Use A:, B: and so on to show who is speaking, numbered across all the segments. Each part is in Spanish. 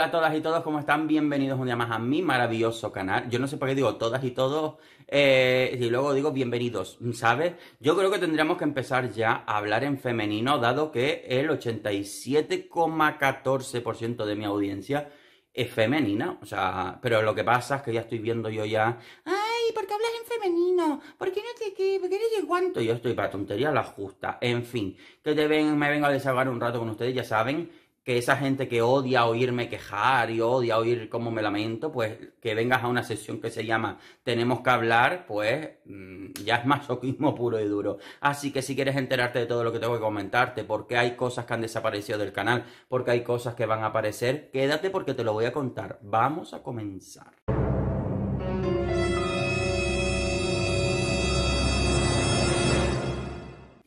A: Hola a todas y todos, ¿cómo están? Bienvenidos un día más a mi maravilloso canal. Yo no sé por qué digo todas y todos, eh, y luego digo bienvenidos, ¿sabes? Yo creo que tendríamos que empezar ya a hablar en femenino, dado que el 87,14% de mi audiencia es femenina. O sea, pero lo que pasa es que ya estoy viendo yo ya... ¡Ay, por qué hablas en femenino! ¿Por qué no te... Qué, ¿Por qué no te cuánto? Yo estoy para tonterías la justa. En fin, que te ven, me vengo a desahogar un rato con ustedes, ya saben que esa gente que odia oírme quejar y odia oír cómo me lamento, pues que vengas a una sesión que se llama Tenemos que hablar, pues mm, ya es masoquismo puro y duro. Así que si quieres enterarte de todo lo que tengo que comentarte, porque hay cosas que han desaparecido del canal, porque hay cosas que van a aparecer, quédate porque te lo voy a contar. Vamos a comenzar.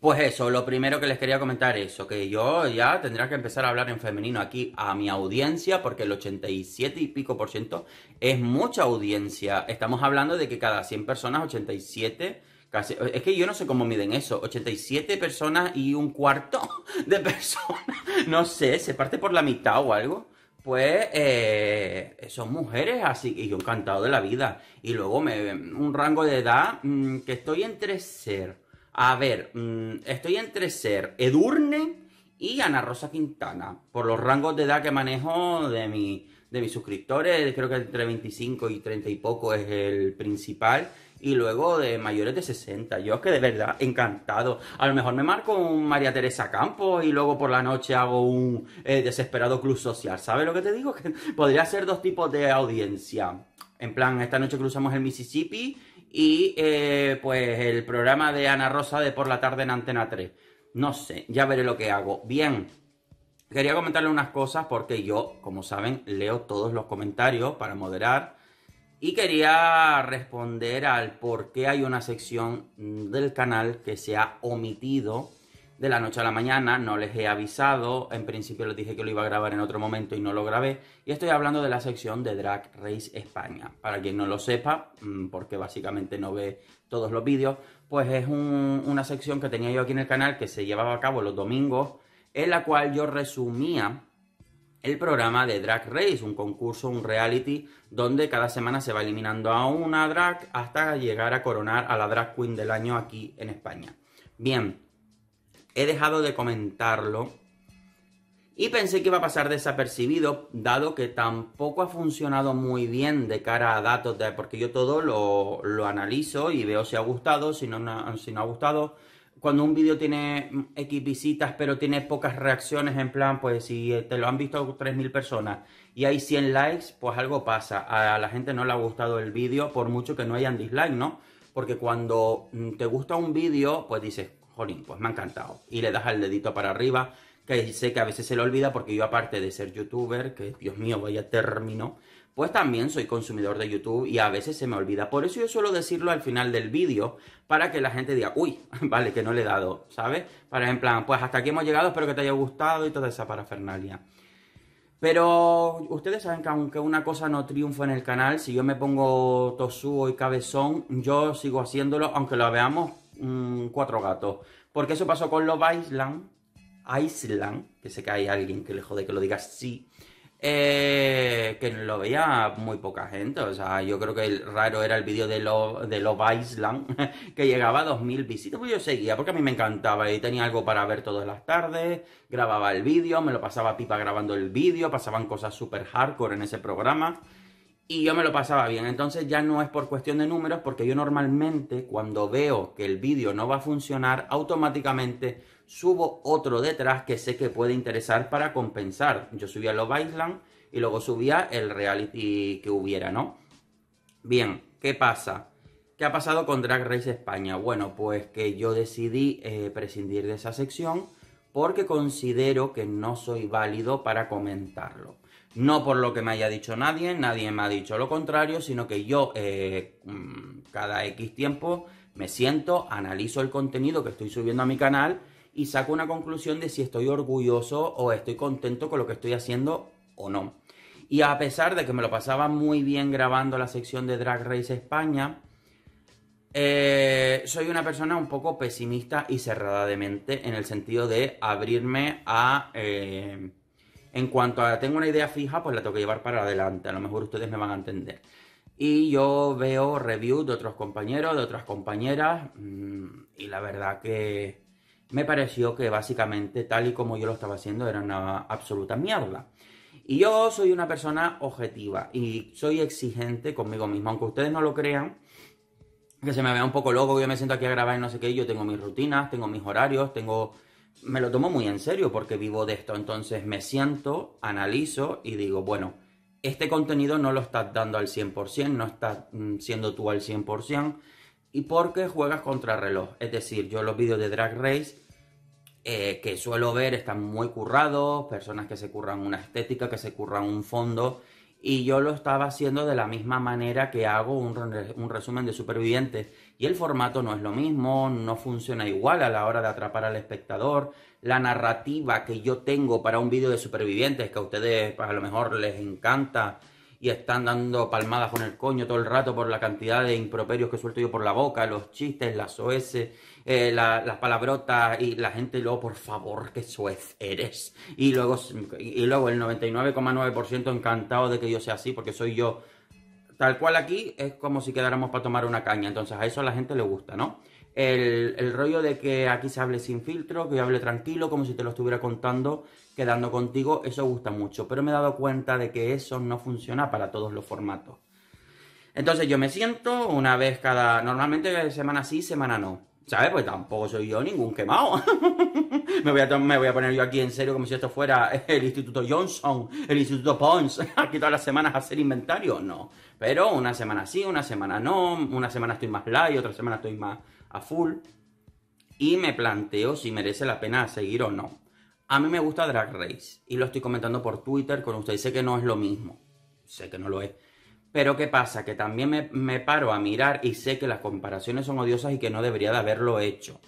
A: Pues eso, lo primero que les quería comentar es eso, que yo ya tendría que empezar a hablar en femenino aquí a mi audiencia, porque el 87 y pico por ciento es mucha audiencia. Estamos hablando de que cada 100 personas, 87, casi, es que yo no sé cómo miden eso, 87 personas y un cuarto de personas, no sé, se parte por la mitad o algo pues eh, son mujeres así y yo encantado de la vida y luego me un rango de edad mm, que estoy entre ser a ver, mm, estoy entre ser Edurne y Ana Rosa Quintana. Por los rangos de edad que manejo de, mi, mis suscriptores, creo que entre 25 y 30 y poco es el principal y luego de mayores de 60. Yo es que de verdad, encantado. A lo mejor me marco un María Teresa Campos y luego por la noche hago un eh, desesperado club social. ¿Sabes lo que te digo? podría ser dos tipos de audiencia. En plan, esta noche cruzamos el Mississippi y eh, pues el programa de Ana Rosa de por la tarde en Antena 3. No sé, ya veré lo que hago. Bien, quería comentarle unas cosas porque yo, como saben, leo todos los comentarios para moderar. Y quería responder al por qué hay una sección del canal que se ha omitido de la noche a la mañana, no les he avisado, en principio les dije que lo iba a grabar en otro momento y no lo grabé, y estoy hablando de la sección de Drag Race España. Para quien no lo sepa, mm, porque básicamente no ve todos los vídeos, pues es una sección que tenía yo aquí en el canal que se llevaba a cabo los domingos, en la cual yo resumía el programa de Drag Race, un concurso, un reality, donde cada semana se va eliminando a una drag hasta llegar a coronar a la drag queen del año aquí en España. Bien, he dejado de comentarlo y pensé que iba a pasar desapercibido, dado que tampoco ha funcionado muy bien de cara a datos, de, porque yo todo lo, lo, analizo y veo si ha gustado, si no, si no ha gustado. Cuando un vídeo tiene X visitas, pero tiene pocas reacciones, en plan, pues si eh, te lo han visto 3.000 personas y hay 100 likes, pues algo pasa. A la gente no le ha gustado el vídeo, por mucho que no hayan dislike, ¿no? Porque cuando mm, te gusta un vídeo, pues dices, jolín, pues me ha encantado. Y le das al dedito para arriba, que sé que a veces se lo olvida porque yo aparte de ser youtuber, que Dios mío, vaya término, pues también soy consumidor de YouTube y a veces se me olvida. Por eso yo suelo decirlo al final del vídeo para que la gente diga, uy, vale, que no le he dado, ¿sabes? Para en plan, pues hasta aquí hemos llegado, espero que te haya gustado y toda esa parafernalia. Pero ustedes saben que aunque una cosa no triunfa en el canal, si yo me pongo tosúo y cabezón, yo sigo haciéndolo, aunque lo veamos Mm, cuatro gatos. Porque eso pasó con los Island, Island, que sé que hay alguien que le jode que lo diga sí eh, que lo veía muy poca gente. O sea, yo creo que el raro era el vídeo de Love, de Love Island, que llegaba a 2.000 visitas. Pues yo seguía, porque a mí me encantaba y tenía algo para ver todas las tardes. Grababa el vídeo, me lo pasaba pipa grabando el vídeo, pasaban cosas súper hardcore en ese programa y yo me lo pasaba bien. Entonces ya no es por cuestión de números, porque yo normalmente cuando veo que el vídeo no va a funcionar, automáticamente subo otro detrás que sé que puede interesar para compensar. Yo subía los Island y luego subía el reality que hubiera, ¿no? Bien, ¿qué pasa? ¿Qué ha pasado con Drag Race España? Bueno, pues que yo decidí eh, prescindir de esa sección porque considero que no soy válido para comentarlo no por lo que me haya dicho nadie, nadie me ha dicho lo contrario, sino que yo eh, mm, cada X tiempo me siento, analizo el contenido que estoy subiendo a mi canal y saco una conclusión de si estoy orgulloso o estoy contento con lo que estoy haciendo o no. Y a pesar de que me lo pasaba muy bien grabando la sección de Drag Race España, eh, soy una persona un poco pesimista y cerrada de mente en el sentido de abrirme a... Eh, en cuanto a tengo una idea fija, pues la tengo que llevar para adelante. A lo mejor ustedes me van a entender. Y yo veo reviews de otros compañeros, de otras compañeras, mm, y la verdad que me pareció que básicamente tal y como yo lo estaba haciendo era una absoluta mierda. Y yo soy una persona objetiva y soy exigente conmigo mismo, aunque ustedes no lo crean, que se me vea un poco loco, yo me siento aquí a grabar y no sé qué, yo tengo mis rutinas, tengo mis horarios, tengo me lo tomo muy en serio porque vivo de esto. Entonces me siento, analizo y digo, bueno, este contenido no lo estás dando al 100%, no estás mm, siendo tú al 100%, y porque juegas contra reloj. Es decir, yo los vídeos de Drag Race eh, que suelo ver están muy currados, personas que se curran una estética, que se curran un fondo, y yo lo estaba haciendo de la misma manera que hago un, resumen de supervivientes. Y el formato no es lo mismo, no funciona igual a la hora de atrapar al espectador. La narrativa que yo tengo para un vídeo de supervivientes, que a ustedes pues, a lo mejor les encanta y están dando palmadas con el coño todo el rato por la cantidad de improperios que suelto yo por la boca, los chistes, las OS las eh, la, y la gente lo luego, por favor, que suez eres. Y luego, y luego el 99,9% encantado de que yo sea así, porque soy yo. Tal cual aquí es como si quedáramos para tomar una caña, entonces a eso la gente le gusta, ¿no? El, el, rollo de que aquí se hable sin filtro, que yo hable tranquilo, como si te lo estuviera contando, quedando contigo, eso gusta mucho. Pero me he dado cuenta de que eso no funciona para todos los formatos. Entonces yo me siento una vez cada, normalmente semana sí, semana no. ¿Sabes? Pues tampoco soy yo ningún quemado. me, voy a poner yo aquí en serio como si esto fuera el Instituto Johnson, el Instituto Pons, aquí todas las semanas hacer inventario. No. Pero una semana sí, una semana no, una semana estoy más light, otra semana estoy más a full. Y me planteo si merece la pena seguir o no. A mí me gusta Drag Race y lo estoy comentando por Twitter con ustedes, Sé que no es lo mismo. Sé que no lo es. Pero ¿qué pasa? Que también me, paro a mirar y sé que las comparaciones son odiosas y que no debería de haberlo hecho.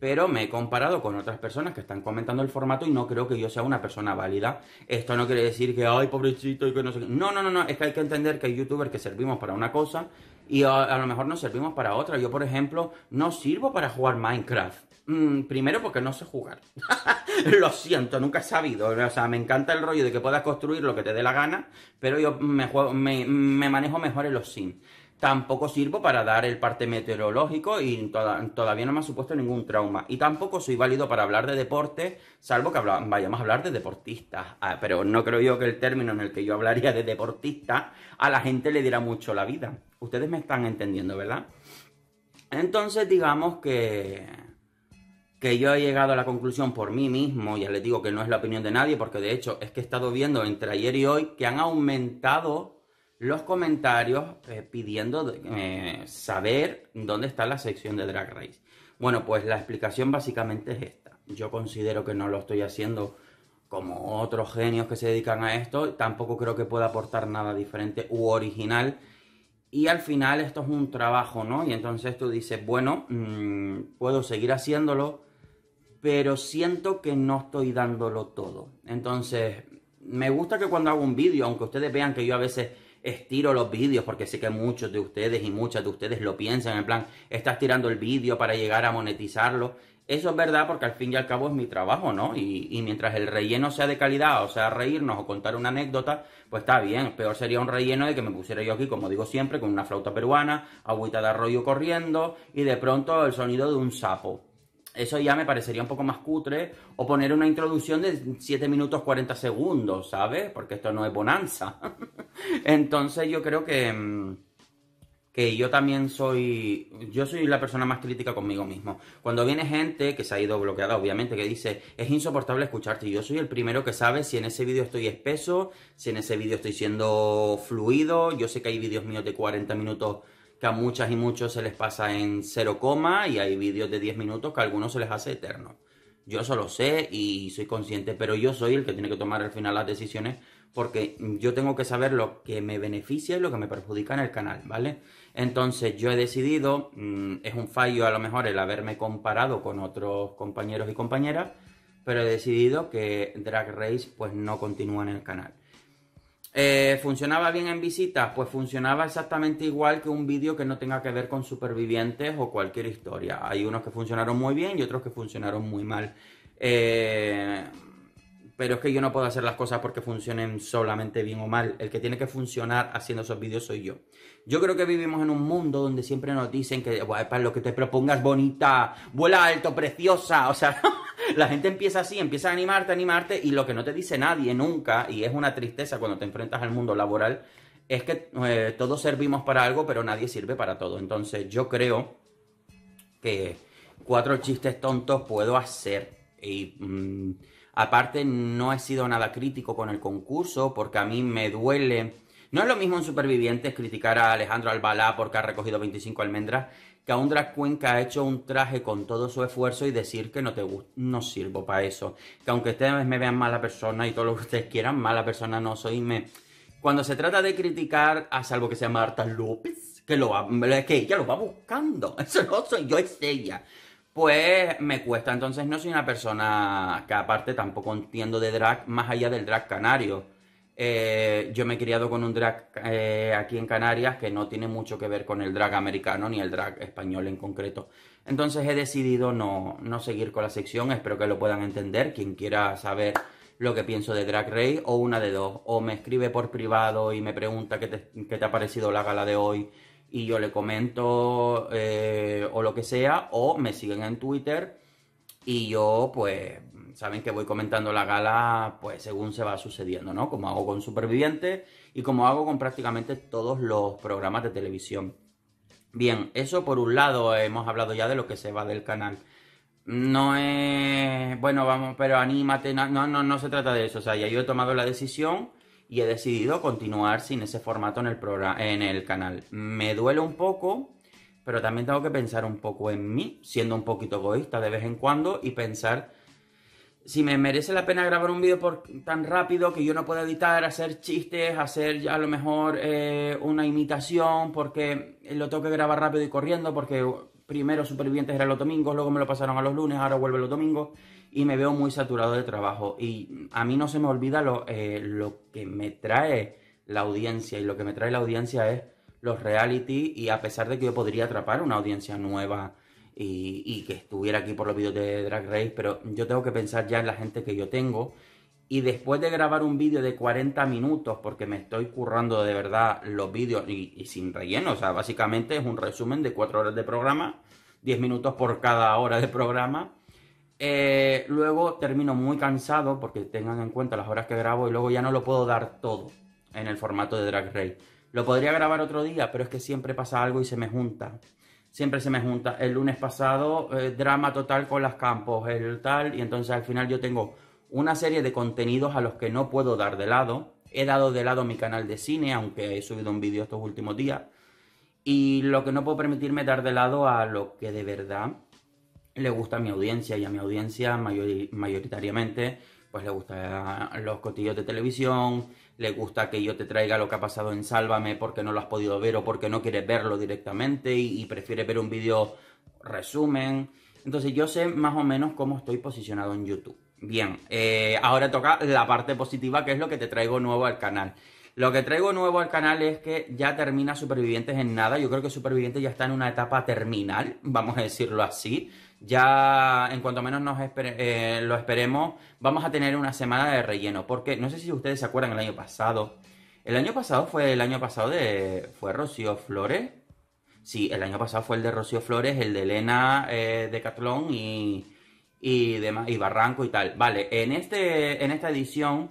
A: Pero me he comparado con otras personas que están comentando el formato y no creo que yo sea una persona válida. Esto no quiere decir que, ay, pobrecito y que no sé No, no, no, no. Es que hay que entender que hay youtubers que servimos para una cosa y a, a lo mejor nos servimos para otra. Yo, por ejemplo, no sirvo para jugar Minecraft. Mm, primero porque no sé jugar. lo siento, nunca he sabido. O sea, me encanta el rollo de que puedas construir lo que te dé la gana, pero yo me, me, manejo mejor en los sims. Tampoco sirvo para dar el parte meteorológico y todavía no me ha supuesto ningún trauma. Y tampoco soy válido para hablar de deporte, salvo que vayamos a hablar de deportistas. Ah, pero no creo yo que el término en el que yo hablaría de deportista a la gente le diera mucho la vida. Ustedes me están entendiendo, ¿verdad? Entonces digamos que que yo he llegado a la conclusión por mí mismo, ya les digo que no es la opinión de nadie, porque de hecho es que he estado viendo entre ayer y hoy que han aumentado los comentarios eh, pidiendo eh, saber dónde está la sección de Drag Race. Bueno, pues la explicación básicamente es esta. Yo considero que no lo estoy haciendo como otros genios que se dedican a esto, tampoco creo que pueda aportar nada diferente u original. Y al final esto es un trabajo, ¿no? Y entonces tú dices, bueno, mm, puedo seguir haciéndolo, pero siento que no estoy dándolo todo. Entonces, me gusta que cuando hago un vídeo, aunque ustedes vean que yo a veces estiro los vídeos, porque sé que muchos de ustedes y muchas de ustedes lo piensan, en plan, estás tirando el vídeo para llegar a monetizarlo. Eso es verdad porque al fin y al cabo es mi trabajo, ¿no? Y, y, mientras el relleno sea de calidad, o sea, reírnos o contar una anécdota, pues está bien. Peor sería un relleno de que me pusiera yo aquí, como digo siempre, con una flauta peruana, agüita de arroyo corriendo y de pronto el sonido de un sapo eso ya me parecería un poco más cutre. O poner una introducción de 7 minutos 40 segundos, ¿sabes? Porque esto no es bonanza. Entonces yo creo que, mm, que yo también soy... Yo soy la persona más crítica conmigo mismo. Cuando viene gente que se ha ido bloqueada, obviamente, que dice, es insoportable escucharte. Yo soy el primero que sabe si en ese vídeo estoy espeso, si en ese vídeo estoy siendo fluido. Yo sé que hay vídeos míos de 40 minutos que a muchas y muchos se les pasa en cero coma y hay vídeos de 10 minutos que a algunos se les hace eterno. Yo eso lo sé y soy consciente, pero yo soy el que tiene que tomar al final las decisiones porque yo tengo que saber lo que me beneficia y lo que me perjudica en el canal, ¿vale? Entonces yo he decidido, mm, es un fallo a lo mejor el haberme comparado con otros compañeros y compañeras, pero he decidido que Drag Race pues no continúa en el canal. Eh, ¿Funcionaba bien en visitas Pues funcionaba exactamente igual que un vídeo que no tenga que ver con supervivientes o cualquier historia. Hay unos que funcionaron muy bien y otros que funcionaron muy mal. Eh, pero es que yo no puedo hacer las cosas porque funcionen solamente bien o mal. El que tiene que funcionar haciendo esos vídeos soy yo. Yo creo que vivimos en un mundo donde siempre nos dicen que para lo que te propongas bonita, vuela alto, preciosa. O sea, la gente empieza así, empieza a animarte, animarte y lo que no te dice nadie nunca, y es una tristeza cuando te enfrentas al mundo laboral, es que eh, todos servimos para algo, pero nadie sirve para todo. Entonces yo creo que cuatro chistes tontos puedo hacer y... Mm, Aparte, no he sido nada crítico con el concurso porque a mí me duele. No es lo mismo en Supervivientes criticar a Alejandro Albalá porque ha recogido 25 almendras que a un drag queen que ha hecho un traje con todo su esfuerzo y decir que no te no sirvo para eso. Que aunque ustedes me vean mala persona y todo lo que ustedes quieran, mala persona no soy. Me... Cuando se trata de criticar, a salvo que sea Marta López, que, lo que ella lo va buscando. Eso no soy yo, es ella pues me cuesta. Entonces no soy una persona que aparte tampoco entiendo de drag más allá del drag canario. Eh, yo me he criado con un drag eh, aquí en Canarias que no tiene mucho que ver con el drag americano ni el drag español en concreto. Entonces he decidido no, seguir con la sección, espero que lo puedan entender. Quien quiera saber lo que pienso de Drag Race o una de dos. O me escribe por privado y me pregunta qué te, qué te ha parecido la gala de hoy y yo le comento eh, o lo que sea, o me siguen en Twitter y yo pues saben que voy comentando la gala pues según se va sucediendo, ¿no? Como hago con Supervivientes y como hago con prácticamente todos los programas de televisión. Bien, eso por un lado hemos hablado ya de lo que se va del canal. No es, bueno, vamos, pero anímate, no, no, no, no se trata de eso, o sea, ya yo he tomado la decisión y he decidido continuar sin ese formato en el, programa, en el canal. Me duele un poco, pero también tengo que pensar un poco en mí, siendo un poquito egoísta de vez en cuando y pensar si me merece la pena grabar un vídeo tan rápido que yo no pueda editar, hacer chistes, hacer a lo mejor eh, una imitación, porque lo tengo que grabar rápido y corriendo, porque primero Supervivientes era los domingos, luego me lo pasaron a los lunes, ahora vuelve los domingos y me veo muy saturado de trabajo. Y a mí no se me olvida eh, lo, que me trae la audiencia y lo que me trae la audiencia es los reality y a pesar de que yo podría atrapar una audiencia nueva y, que estuviera aquí por los vídeos de Drag Race, pero yo tengo que pensar ya en la gente que yo tengo y después de grabar un vídeo de 40 minutos, porque me estoy currando de verdad los vídeos y, y, sin relleno, o sea, básicamente es un resumen de 4 horas de programa, 10 minutos por cada hora de programa, eh, luego termino muy cansado porque tengan en cuenta las horas que grabo y luego ya no lo puedo dar todo en el formato de Drag Race. Lo podría grabar otro día, pero es que siempre pasa algo y se me junta. Siempre se me junta. El lunes pasado, eh, drama total con las campos, el tal, y entonces al final yo tengo una serie de contenidos a los que no puedo dar de lado. He dado de lado mi canal de cine, aunque he subido un vídeo estos últimos días. Y lo que no puedo permitirme dar de lado a lo que de verdad le gusta a mi audiencia y a mi audiencia mayoritariamente pues le gusta los cotillos de televisión, le gusta que yo te traiga lo que ha pasado en Sálvame porque no lo has podido ver o porque no quieres verlo directamente y, prefiere ver un vídeo resumen. Entonces yo sé más o menos cómo estoy posicionado en YouTube. Bien, eh, ahora toca la parte positiva que es lo que te traigo nuevo al canal. Lo que traigo nuevo al canal es que ya termina Supervivientes en nada. Yo creo que Supervivientes ya está en una etapa terminal, vamos a decirlo así ya en cuanto menos nos eh, lo esperemos, vamos a tener una semana de relleno. Porque no sé si ustedes se acuerdan el año pasado. El año pasado fue el año pasado de. ¿Fue Rocío Flores? Sí, el año pasado fue el de Rocío Flores, el de Elena eh, de Catlón y, y, demás, y Barranco y tal. Vale, en, este, en esta edición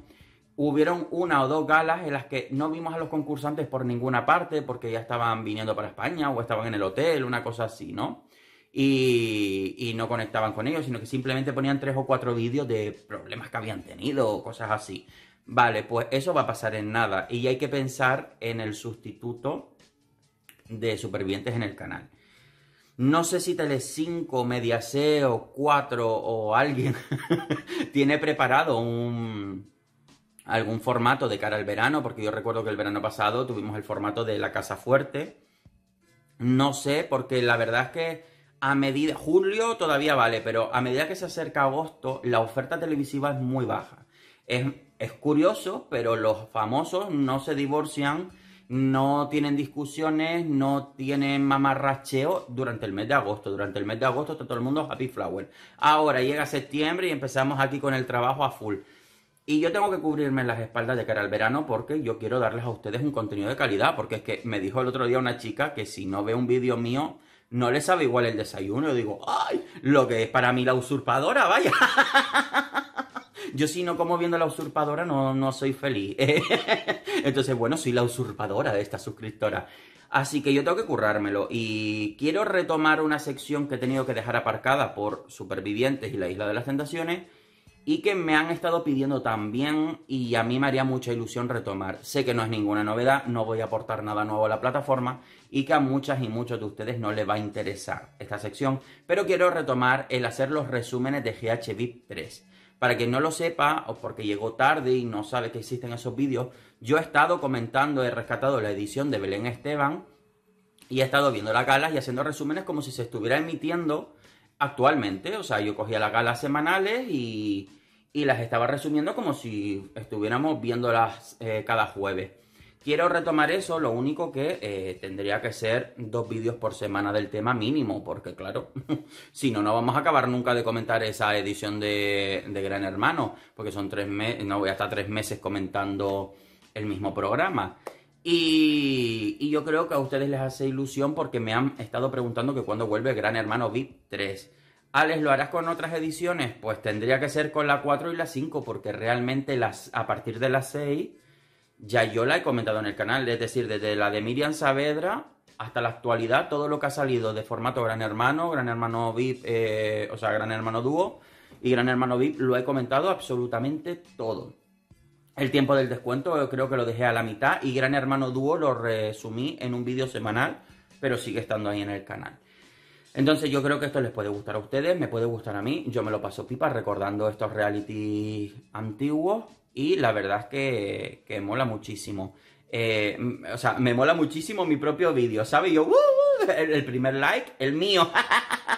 A: hubieron una o dos galas en las que no vimos a los concursantes por ninguna parte porque ya estaban viniendo para España o estaban en el hotel, una cosa así, ¿no? y, no conectaban con ellos, sino que simplemente ponían tres o cuatro vídeos de problemas que habían tenido o cosas así. Vale, pues eso va a pasar en nada y hay que pensar en el sustituto de supervivientes en el canal. No sé si Tele5, se o 4 o alguien tiene preparado un, algún formato de cara al verano, porque yo recuerdo que el verano pasado tuvimos el formato de la casa fuerte. No sé, porque la verdad es que a medida, julio todavía vale, pero a medida que se acerca agosto, la oferta televisiva es muy baja. Es, curioso, pero los famosos no se divorcian, no tienen discusiones, no tienen mamarracheo durante el mes de agosto. Durante el mes de agosto está todo el mundo happy flower. Ahora llega septiembre y empezamos aquí con el trabajo a full. Y yo tengo que cubrirme las espaldas de cara al verano porque yo quiero darles a ustedes un contenido de calidad. Porque es que me dijo el otro día una chica que si no ve un vídeo mío no le sabe igual el desayuno. digo, ¡ay! Lo que es para mí la usurpadora, vaya. Yo si no como viendo la usurpadora no, no soy feliz. Entonces, bueno, soy la usurpadora de esta suscriptora. Así que yo tengo que currármelo. Y quiero retomar una sección que he tenido que dejar aparcada por Supervivientes y la Isla de las Tentaciones y que me han estado pidiendo también y a mí me haría mucha ilusión retomar. Sé que no es ninguna novedad, no voy a aportar nada nuevo a la plataforma y que a muchas y muchos de ustedes no les va a interesar esta sección, pero quiero retomar el hacer los resúmenes de VIP 3. Para quien no lo sepa o porque llegó tarde y no sabe que existen esos vídeos, yo he estado comentando, he rescatado la edición de Belén Esteban y he estado viendo la galas y haciendo resúmenes como si se estuviera emitiendo actualmente. O sea, yo cogía las galas semanales y, y las estaba resumiendo como si estuviéramos viéndolas eh, cada jueves. Quiero retomar eso, lo único que eh, tendría que ser dos vídeos por semana del tema mínimo, porque claro, si no, no vamos a acabar nunca de comentar esa edición de, de Gran Hermano, porque son tres meses, no voy a estar tres meses comentando el mismo programa. Y, yo creo que a ustedes les hace ilusión porque me han estado preguntando que cuando vuelve Gran Hermano VIP 3. ¿Ales, ¿lo harás con otras ediciones? Pues tendría que ser con la 4 y la 5 porque realmente las, a partir de la 6 ya yo la he comentado en el canal. Es decir, desde la de Miriam Saavedra hasta la actualidad, todo lo que ha salido de formato Gran Hermano, Gran Hermano VIP, eh, o sea, Gran Hermano Dúo y Gran Hermano VIP, lo he comentado absolutamente todo el tiempo del descuento eh, creo que lo dejé a la mitad y Gran Hermano Dúo lo resumí en un vídeo semanal, pero sigue estando ahí en el canal. Entonces yo creo que esto les puede gustar a ustedes, me puede gustar a mí, yo me lo paso pipa recordando estos reality antiguos y la verdad es que, mola muchísimo. Eh, o sea, me mola muchísimo mi propio vídeo, ¿sabes? Yo, uh, uh", el, primer like, el mío,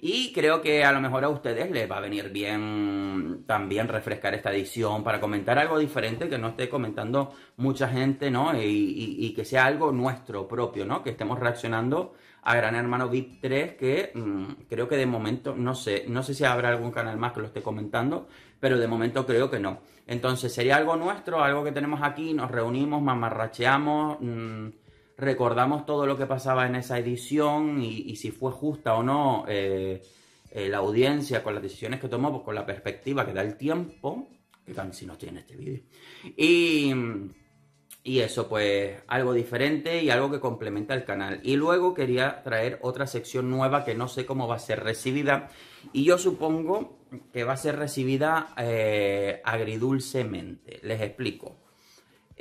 A: Y creo que a lo mejor a ustedes les va a venir bien también refrescar esta edición para comentar algo diferente que no esté comentando mucha gente, ¿no? Y, que sea algo nuestro propio, ¿no? Que estemos reaccionando a Gran Hermano VIP 3, que mm, creo que de momento, no sé, no sé si habrá algún canal más que lo esté comentando, pero de momento creo que no. Entonces sería algo nuestro, algo que tenemos aquí, nos reunimos, mamarracheamos. Mm, recordamos todo lo que pasaba en esa edición y, si fue justa o no eh, eh, la audiencia con las decisiones que tomó, pues con la perspectiva que da el tiempo, que si no tiene este vídeo. Y, eso, pues algo diferente y algo que complementa el canal. Y luego quería traer otra sección nueva que no sé cómo va a ser recibida. Y yo supongo que va a ser recibida eh, agridulcemente. Les explico.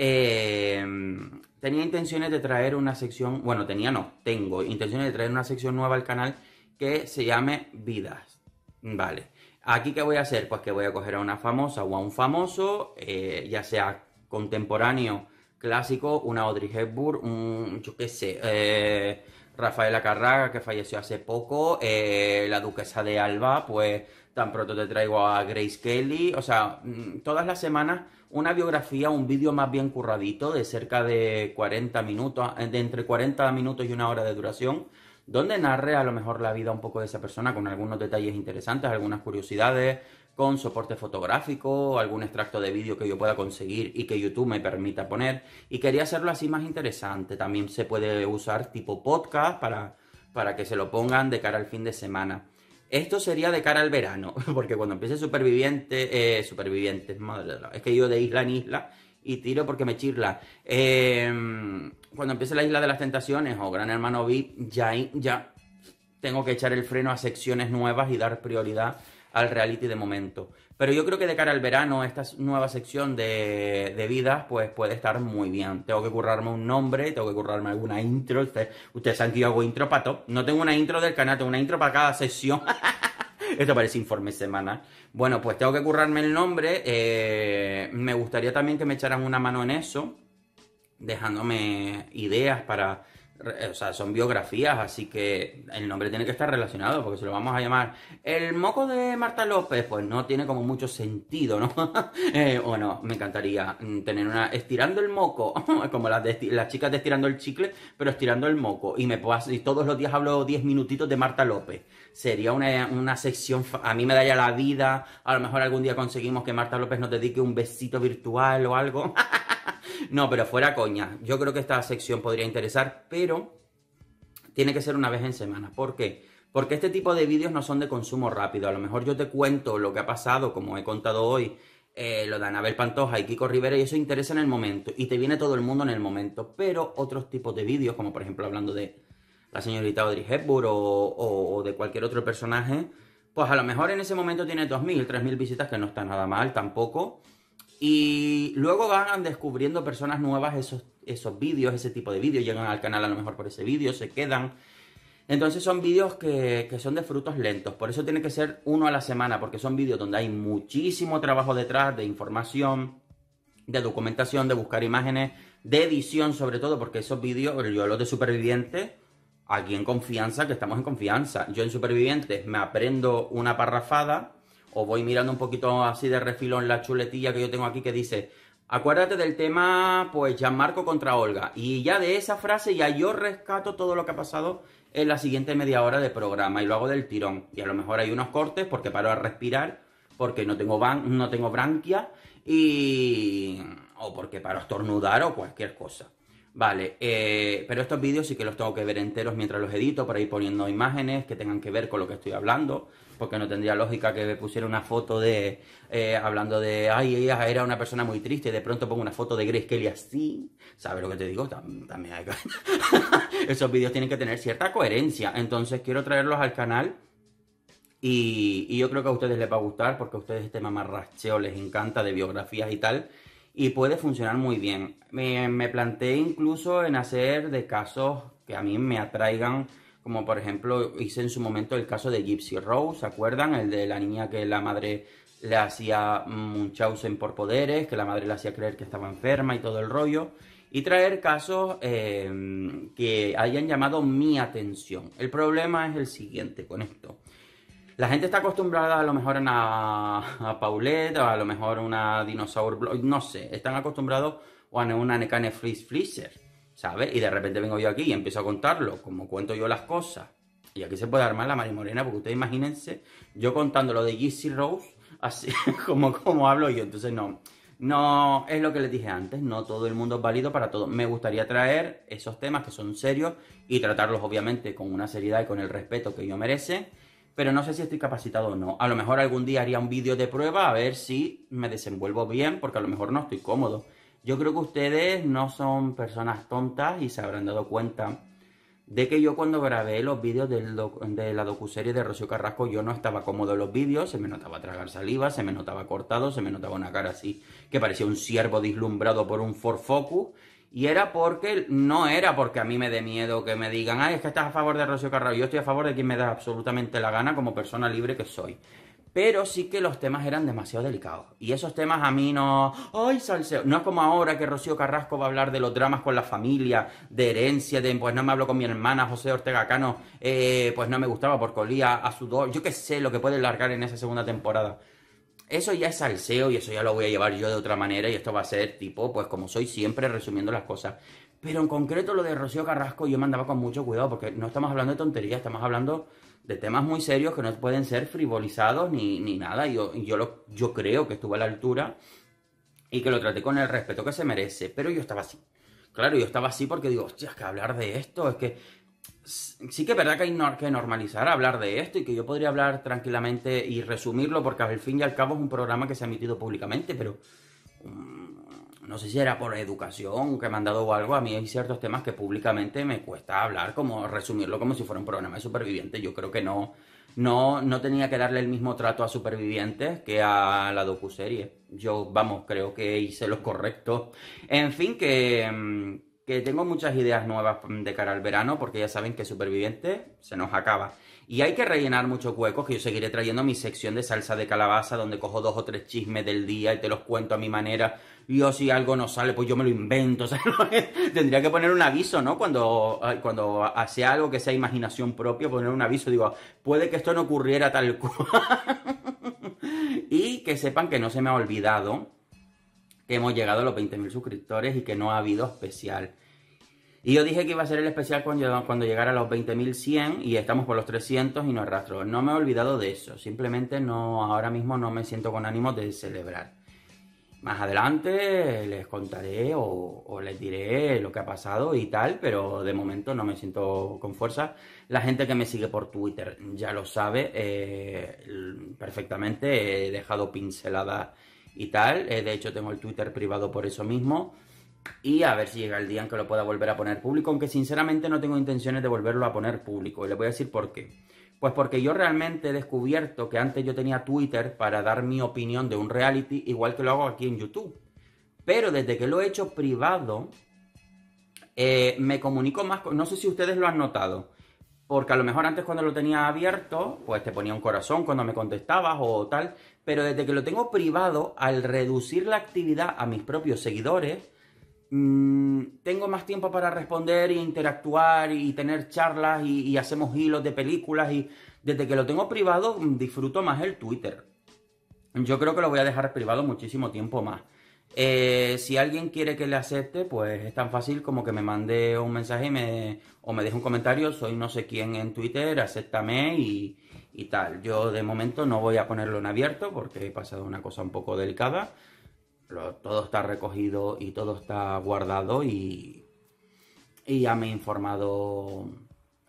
A: Em, tenía intenciones de traer una sección, bueno, tenía no, tengo intenciones de traer una sección nueva al canal que se llame Vidas. Vale. Aquí qué voy a hacer? Pues que voy a coger a una famosa o a un famoso, eh, ya sea contemporáneo, clásico, una Audrey Hepburn, un, yo qué sé, eh, Rafaela Carraga, que falleció hace poco, eh, la duquesa de Alba, pues tan pronto te traigo a Grace Kelly, o sea, mm, todas las semanas una biografía, un vídeo más bien curradito de cerca de 40 minutos, de entre 40 minutos y una hora de duración, donde narre a lo mejor la vida un poco de esa persona con algunos detalles interesantes, algunas curiosidades, con soporte fotográfico, algún extracto de vídeo que yo pueda conseguir y que YouTube me permita poner. Y quería hacerlo así más interesante. También se puede usar tipo podcast para, para que se lo pongan de cara al fin de semana. Esto sería de cara al verano, porque cuando empiece Superviviente, eh, Supervivientes, madre de la, es que yo de isla en isla y tiro porque me chirla. Em, cuando empiece la Isla de las Tentaciones o oh, Gran Hermano VIP, ya, ya tengo que echar el freno a secciones nuevas y dar prioridad al reality de momento. Pero yo creo que de cara al verano, esta nueva sección de, de vidas, pues puede estar muy bien. Tengo que currarme un nombre, tengo que currarme alguna intro. Ustedes, saben que yo hago intro para todo. No tengo una intro del canal, tengo una intro para cada sesión. Esto parece informe semana Bueno, pues tengo que currarme el nombre. Eh, me gustaría también que me echaran una mano en eso, dejándome ideas para o sea, son biografías, así que el nombre tiene que estar relacionado, porque si lo vamos a llamar El moco de Marta López, pues no tiene como mucho sentido, ¿no? bueno, eh, me encantaría mm, tener una Estirando el moco, como las, las chicas de Estirando el chicle, pero estirando el moco, y me puedo, y todos los días hablo 10 minutitos de Marta López. Sería una, una sección, a mí me da ya la vida, a lo mejor algún día conseguimos que Marta López nos dedique un besito virtual o algo. No, pero fuera coña. Yo creo que esta sección podría interesar, pero tiene que ser una vez en semana. ¿Por qué? Porque este tipo de vídeos no son de consumo rápido. A lo mejor yo te cuento lo que ha pasado, como he contado hoy, eh, lo de Anabel Pantoja y Kiko Rivera, y eso interesa en el momento. Y te viene todo el mundo en el momento. Pero otros tipos de vídeos, como por ejemplo hablando de la señorita Audrey Hepburn o, o de cualquier otro personaje, pues a lo mejor en ese momento tiene 2.000, 3.000 visitas, que no está nada mal tampoco y luego van descubriendo personas nuevas esos, esos vídeos, ese tipo de vídeos. Llegan al canal a lo mejor por ese vídeo, se quedan. Entonces son vídeos que, son de frutos lentos. Por eso tiene que ser uno a la semana, porque son vídeos donde hay muchísimo trabajo detrás de información, de documentación, de buscar imágenes, de edición sobre todo, porque esos vídeos, yo los de supervivientes, aquí en confianza, que estamos en confianza. Yo en supervivientes me aprendo una parrafada o voy mirando un poquito así de refilón la chuletilla que yo tengo aquí que dice, acuérdate del tema, pues, marco contra Olga. Y ya de esa frase ya yo rescato todo lo que ha pasado en la siguiente media hora de programa y lo hago del tirón. Y a lo mejor hay unos cortes porque paro a respirar, porque no tengo, van no tengo branquia y... o porque paro a estornudar o cualquier cosa. Vale, eh, pero estos vídeos sí que los tengo que ver enteros mientras los edito, por ahí poniendo imágenes que tengan que ver con lo que estoy hablando, porque no tendría lógica que me pusiera una foto de, eh, hablando de, ay, ella era una persona muy triste, y de pronto pongo una foto de Grace Kelly así, ¿sabes lo que te digo? También hay que... Esos vídeos tienen que tener cierta coherencia, entonces quiero traerlos al canal y, y yo creo que a ustedes les va a gustar, porque a ustedes este mamarracheo les encanta de biografías y tal, y puede funcionar muy bien. Me, planteé incluso en hacer de casos que a mí me atraigan, como por ejemplo hice en su momento el caso de Gypsy Rose, ¿se acuerdan? El de la niña que la madre le hacía Munchausen por poderes, que la madre le hacía creer que estaba enferma y todo el rollo. Y traer casos eh, que hayan llamado mi atención. El problema es el siguiente con esto. La gente está acostumbrada a lo mejor a, a Paulette, a lo mejor una Dinosaur Blog, no sé, están acostumbrados o a una Necane Freeze Freezer, ¿sabes? Y de repente vengo yo aquí y empiezo a contarlo, como cuento yo las cosas. Y aquí se puede armar la morena, porque ustedes imagínense, yo contando lo de Gizzy Rose, así como, como hablo yo, entonces no. No, es lo que les dije antes, no todo el mundo es válido para todo. Me gustaría traer esos temas que son serios y tratarlos obviamente con una seriedad y con el respeto que yo merece pero no sé si estoy capacitado o no. A lo mejor algún día haría un vídeo de prueba a ver si me desenvuelvo bien, porque a lo mejor no estoy cómodo. Yo creo que ustedes no son personas tontas y se habrán dado cuenta de que yo cuando grabé los vídeos de la docuserie de Rocío Carrasco yo no estaba cómodo en los vídeos, se me notaba tragar saliva, se me notaba cortado, se me notaba una cara así que parecía un ciervo dislumbrado por un forfocus. Y era porque, no era porque a mí me dé miedo que me digan, ay, es que estás a favor de Rocío Carrasco, Yo estoy a favor de quien me da absolutamente la gana como persona libre que soy. Pero sí que los temas eran demasiado delicados. Y esos temas a mí no. ¡Ay, salseo! No es como ahora que Rocío Carrasco va a hablar de los dramas con la familia, de herencia, de pues no me hablo con mi hermana José Ortega Cano, eh, pues no me gustaba por colía, a sudor. Yo qué sé lo que puede largar en esa segunda temporada. Eso ya es salseo y eso ya lo voy a llevar yo de otra manera y esto va a ser tipo, pues como soy siempre, resumiendo las cosas. Pero en concreto lo de Rocío Carrasco yo mandaba con mucho cuidado porque no estamos hablando de tonterías, estamos hablando de temas muy serios que no pueden ser frivolizados ni, ni nada. Yo, yo, lo, yo creo que estuve a la altura y que lo traté con el respeto que se merece, pero yo estaba así. Claro, yo estaba así porque digo, hostia, es que hablar de esto, es que sí que es verdad que hay que normalizar hablar de esto y que yo podría hablar tranquilamente y resumirlo porque al fin y al cabo es un programa que se ha emitido públicamente, pero mm, no sé si era por educación que me han dado algo, a mí hay ciertos temas que públicamente me cuesta hablar, como resumirlo como si fuera un programa de supervivientes, yo creo que no, no, no tenía que darle el mismo trato a supervivientes que a la docuserie, yo vamos, creo que hice lo correcto, en fin, que... Mm, que tengo muchas ideas nuevas mm, de cara al verano, porque ya saben que Superviviente se nos acaba. Y hay que rellenar muchos huecos, que yo seguiré trayendo mi sección de salsa de calabaza, donde cojo dos o tres chismes del día y te los cuento a mi manera. Yo si algo no sale, pues yo me lo invento. Tendría que poner un aviso, ¿no? Cuando, cuando hace algo que sea imaginación propia, poner un aviso. Digo, puede que esto no ocurriera tal cual. y que sepan que no se me ha olvidado que hemos llegado a los 20.000 suscriptores y que no ha habido especial. Y yo dije que iba a ser el especial cuando, cuando llegara a los 20.100 y estamos por los 300 y no rastro No me he olvidado de eso, simplemente no, ahora mismo no me siento con ánimo de celebrar. Más adelante les contaré o, les diré lo que ha pasado y tal, pero de momento no me siento con fuerza. La gente que me sigue por Twitter ya lo sabe eh, perfectamente, he dejado pinceladas y tal. Eh, de hecho, tengo el Twitter privado por eso mismo. Y a ver si llega el día en que lo pueda volver a poner público, aunque sinceramente no tengo intenciones de volverlo a poner público. Y les voy a decir por qué. Pues porque yo realmente he descubierto que antes yo tenía Twitter para dar mi opinión de un reality, igual que lo hago aquí en YouTube. Pero desde que lo he hecho privado, eh, me comunico más No sé si ustedes lo han notado. Porque a lo mejor antes cuando lo tenía abierto, pues te ponía un corazón cuando me contestabas o tal pero desde que lo tengo privado, al reducir la actividad a mis propios seguidores, mm, tengo más tiempo para responder e interactuar y tener charlas y hacemos hilos de películas y desde que lo tengo privado mm, disfruto más el Twitter. Yo creo que lo voy a dejar privado muchísimo tiempo más. Eh, si alguien quiere que le acepte, pues es tan fácil como que me mande un mensaje o me deje un comentario, soy no sé quién en Twitter, acéptame y, y tal. Yo de momento no voy a ponerlo en abierto porque he pasado una cosa un poco delicada. todo está recogido y todo está guardado y ya me he informado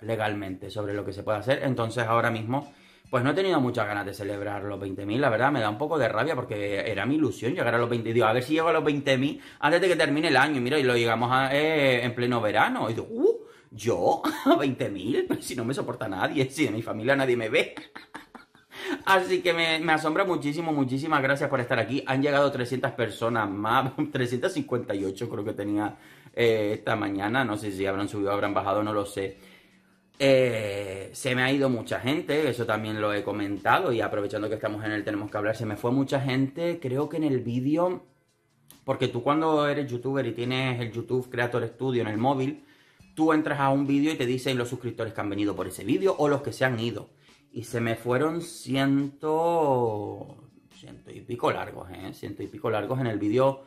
A: legalmente sobre lo que se puede hacer. Entonces ahora mismo pues no he tenido muchas ganas de celebrar los 20.000, la verdad, me da un poco de rabia porque era mi ilusión llegar a los 20.000. a ver si llego a los 20.000 antes de que termine el año. Y mira, y lo llegamos eh, en pleno verano. Y digo, uh, ¿Yo? ¿A 20.000? Si no me soporta nadie, si de mi familia nadie me ve. Así que me, asombra muchísimo, muchísimas gracias por estar aquí. Han llegado 300 personas más, 358 creo que tenía eh, esta mañana. No sé si habrán subido, habrán bajado, no lo sé. Eh, se me ha ido mucha gente, eso también lo he comentado y aprovechando que estamos en el Tenemos que hablar, se me fue mucha gente, creo que en el vídeo, porque tú cuando eres youtuber y tienes el YouTube Creator Studio en el móvil, tú entras a un vídeo y te dicen los suscriptores que han venido por ese vídeo o los que se han ido. Y se me fueron ciento... ciento y pico largos, ¿eh? Ciento y pico largos en el vídeo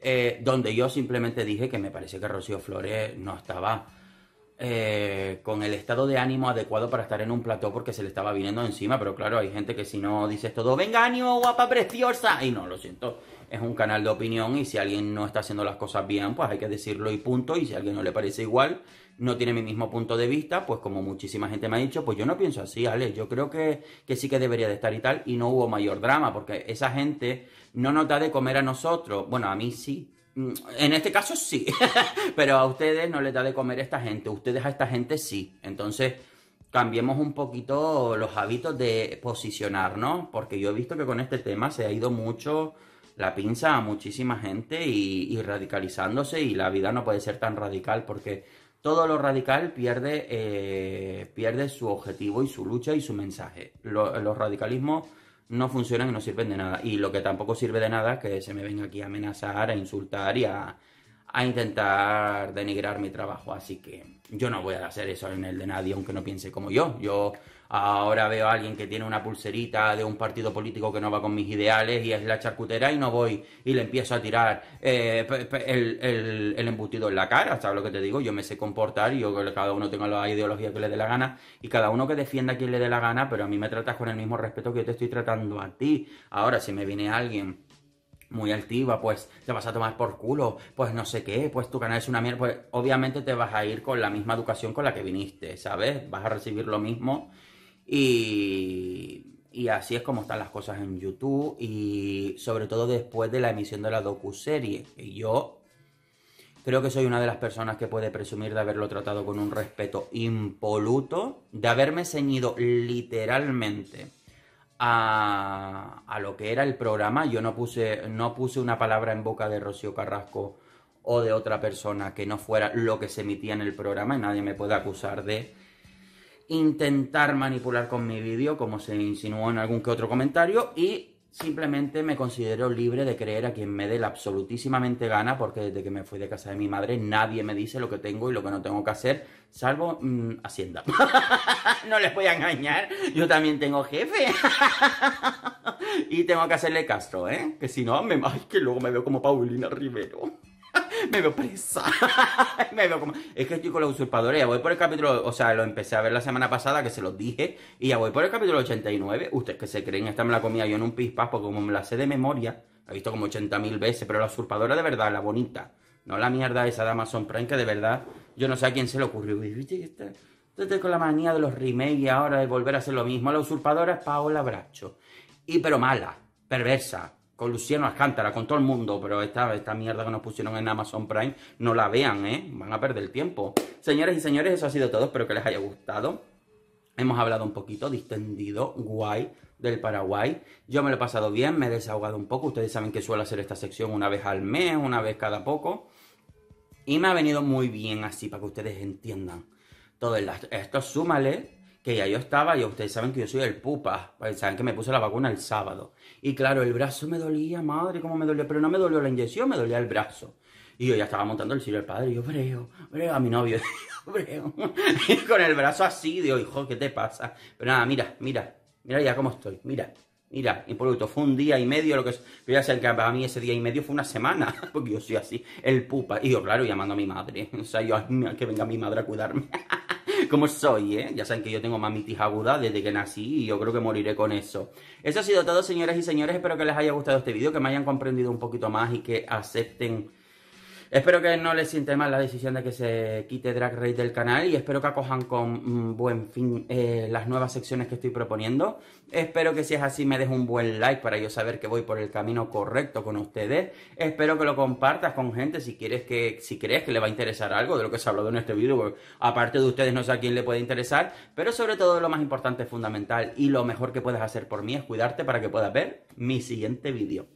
A: eh, donde yo simplemente dije que me parece que Rocío Flores no estaba eh, con el estado de ánimo adecuado para estar en un plató porque se le estaba viniendo encima, pero claro, hay gente que si no dices todo, venga, ánimo, guapa, preciosa, y no, lo siento, es un canal de opinión y si alguien no está haciendo las cosas bien, pues hay que decirlo y punto, y si a alguien no le parece igual, no tiene mi mismo punto de vista, pues como muchísima gente me ha dicho, pues yo no pienso así, Ale, yo creo que, que, sí que debería de estar y tal, y no hubo mayor drama, porque esa gente no nos da de comer a nosotros, bueno, a mí sí, Mm, en este caso sí, pero a ustedes no les da de comer esta gente, ustedes a esta gente sí. Entonces, cambiemos un poquito los hábitos de posicionarnos, porque yo he visto que con este tema se ha ido mucho la pinza a muchísima gente y, radicalizándose y la vida no puede ser tan radical porque todo lo radical pierde, eh, pierde su objetivo y su lucha y su mensaje. los radicalismos no funcionan y no sirven de nada. Y lo que tampoco sirve de nada es que se me venga aquí a amenazar, a insultar y a, intentar denigrar mi trabajo. Así que yo no voy a hacer eso en el de nadie, aunque no piense como yo. Yo Ahora veo a alguien que tiene una pulserita de un partido político que no va con mis ideales y es la charcutera y no voy y le empiezo a tirar eh, el, embutido en la cara, ¿sabes lo que te digo? Yo me sé comportar, yo cada uno tenga la ideología que le dé la gana y cada uno que defienda a quien le dé la gana, pero a mí me tratas con el mismo respeto que yo te estoy tratando a ti. Ahora, si me viene alguien muy altiva, pues te vas a tomar por culo, pues no sé qué, pues tu canal es una mierda, pues obviamente te vas a ir con la misma educación con la que viniste, ¿sabes? Vas a recibir lo mismo y, así es como están las cosas en YouTube y sobre todo después de la emisión de la docuserie. Que yo creo que soy una de las personas que puede presumir de haberlo tratado con un respeto impoluto, de haberme ceñido literalmente a, a, lo que era el programa. Yo no puse, no puse una palabra en boca de Rocío Carrasco o de otra persona que no fuera lo que se emitía en el programa y nadie me puede acusar de intentar manipular con mi vídeo, como se insinuó en algún que otro comentario, y simplemente me considero libre de creer a quien me dé la absolutísimamente gana, porque desde que me fui de casa de mi madre nadie me dice lo que tengo y lo que no tengo que hacer, salvo mm, Hacienda. no les voy a engañar, yo también tengo jefe. y tengo que hacerle Castro, ¿eh? Que si no, me... que luego me veo como Paulina Rivero. me veo presa. me como... Es que estoy con la usurpadora. Ya voy por el capítulo... O sea, lo empecé a ver la semana pasada, que se los dije. Y ya voy por el capítulo 89. Ustedes que se creen, esta me la comía yo en un pispas, porque como me la sé de memoria, ha visto como 80.000 veces. Pero la usurpadora de verdad, la bonita. No la mierda esa dama Amazon Prime, que de verdad... Yo no sé a quién se le ocurrió. ¿Viste que está...? con la manía de los remakes y ahora de volver a hacer lo mismo. La usurpadora es Paola Bracho. Y pero mala, perversa, con Luciano Alcántara, con todo el mundo, pero esta, esta mierda que nos pusieron en Amazon Prime, no la vean, ¿eh? Van a perder el tiempo. Señores y señores, eso ha sido todo, espero que les haya gustado. Hemos hablado un poquito, distendido, guay, del Paraguay. Yo me lo he pasado bien, me he desahogado un poco. Ustedes saben que suelo hacer esta sección una vez al mes, una vez cada poco. Y me ha venido muy bien así, para que ustedes entiendan. Todo esto súmale, que ya yo estaba, y ustedes saben que yo soy el pupa. Saben que me puse la vacuna el sábado. Y claro, el brazo me dolía, madre, cómo me dolía. Pero no me dolió la inyección, me dolía el brazo. Y yo ya estaba montando el cielo del padre. Y yo, breo, breo, a mi novio. Y con el brazo así, digo, hijo, ¿qué te pasa? Pero nada, mira, mira. Mira ya cómo estoy, mira. Mira, y por fue un día y medio lo que... Pero ya sé que para mí ese día y medio fue una semana, porque yo soy así, el pupa. Y yo, claro, llamando a mi madre. O sea, yo, que venga mi madre a cuidarme. como soy, ¿eh? Ya saben que yo tengo mamitis aguda desde que nací y yo creo que moriré con eso. Eso ha sido todo, señoras y señores. Espero que les haya gustado este vídeo, que me hayan comprendido un poquito más y que acepten Espero que no les siente mal la decisión de que se quite Drag Race del canal y espero que acojan con mm, buen fin eh, las nuevas secciones que estoy proponiendo. Espero que si es así me des un buen like para yo saber que voy por el camino correcto con ustedes. Espero que lo compartas con gente si quieres que si crees que le va a interesar algo de lo que se ha hablado en este vídeo, aparte de ustedes no sé a quién le puede interesar, pero sobre todo lo más importante, fundamental y lo mejor que puedes hacer por mí es cuidarte para que puedas ver mi siguiente vídeo.